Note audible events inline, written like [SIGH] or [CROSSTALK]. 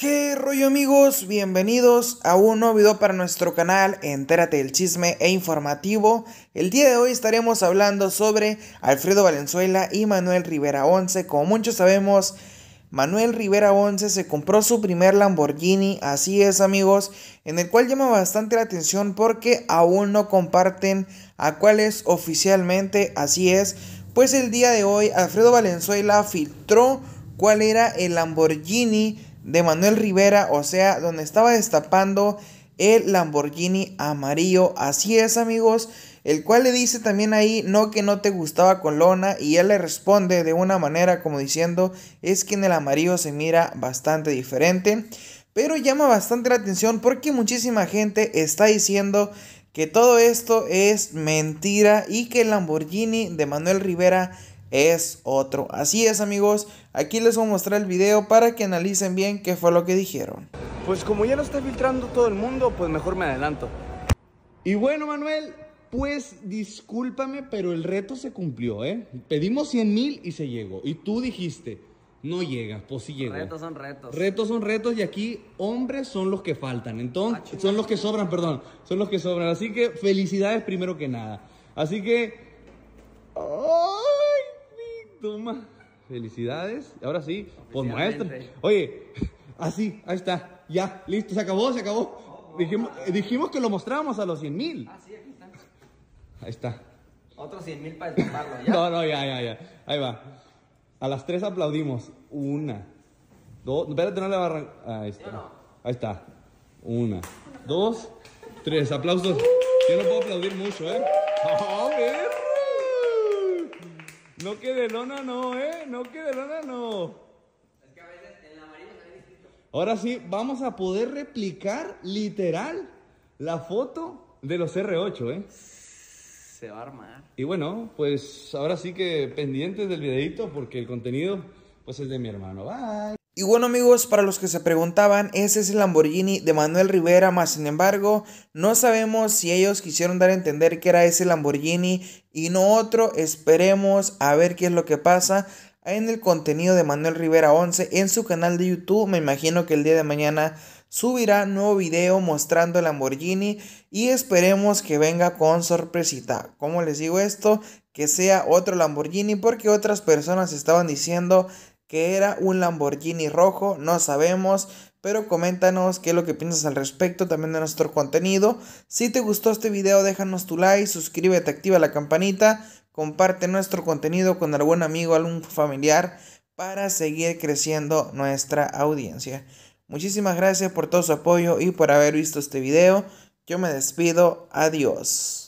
¿Qué rollo amigos? Bienvenidos a un nuevo video para nuestro canal Entérate del chisme e informativo. El día de hoy estaremos hablando sobre Alfredo Valenzuela y Manuel Rivera 11. Como muchos sabemos, Manuel Rivera 11 se compró su primer Lamborghini, así es amigos, en el cual llama bastante la atención porque aún no comparten a cuáles oficialmente, así es. Pues el día de hoy Alfredo Valenzuela filtró cuál era el Lamborghini de Manuel Rivera, o sea, donde estaba destapando el Lamborghini amarillo. Así es, amigos. El cual le dice también ahí, no que no te gustaba con lona. y él le responde de una manera como diciendo, es que en el amarillo se mira bastante diferente. Pero llama bastante la atención porque muchísima gente está diciendo que todo esto es mentira y que el Lamborghini de Manuel Rivera es otro. Así es amigos, aquí les voy a mostrar el video para que analicen bien qué fue lo que dijeron. Pues como ya lo está filtrando todo el mundo, pues mejor me adelanto. Y bueno Manuel, pues discúlpame, pero el reto se cumplió, ¿eh? Pedimos 100 mil y se llegó. Y tú dijiste, no llega, pues sí llega Retos son retos. Retos son retos y aquí hombres son los que faltan. Entonces, ah, son los que sobran, perdón. Son los que sobran. Así que felicidades primero que nada. Así que... Toma. Felicidades. Ahora sí, pues maestro. Oye, [LAUGHS] así, ahí está. Ya, listo, se acabó, se acabó. dijimos, eh, que lo mostrábamos a los 100 mil. Ah, sí, aquí está. Ahí está. Otros 100 mil para el ¿ya? no, no, ya, ya, ya. Ahí va. A las tres aplaudimos. Una. Dos. Espérate, no le va a arrancar. Ahí está. Ahí está. Una. Dos. Tres. Aplausos. Yo no puedo aplaudir mucho, ¿eh? [LAUGHS] ¡Oh, no quede lona no, ¿eh? No quede lona no. Es que a veces en la marina está distinto. Ahora sí, vamos a poder replicar literal la foto de los R8, ¿eh? Se va a armar. Y bueno, pues ahora sí que pendientes del videito porque el contenido pues es de mi hermano. Bye. Y bueno amigos, para los que se preguntaban, ese es el Lamborghini de Manuel Rivera, más sin embargo, no sabemos si ellos quisieron dar a entender que era ese Lamborghini y no otro. Esperemos a ver qué es lo que pasa en el contenido de Manuel Rivera 11 en su canal de YouTube. Me imagino que el día de mañana subirá nuevo video mostrando el Lamborghini y esperemos que venga con sorpresita. ¿Cómo les digo esto? Que sea otro Lamborghini porque otras personas estaban diciendo que era un Lamborghini rojo, no sabemos, pero coméntanos qué es lo que piensas al respecto también de nuestro contenido. Si te gustó este video, déjanos tu like, suscríbete, activa la campanita, comparte nuestro contenido con algún amigo, algún familiar para seguir creciendo nuestra audiencia. Muchísimas gracias por todo su apoyo y por haber visto este video. Yo me despido, adiós.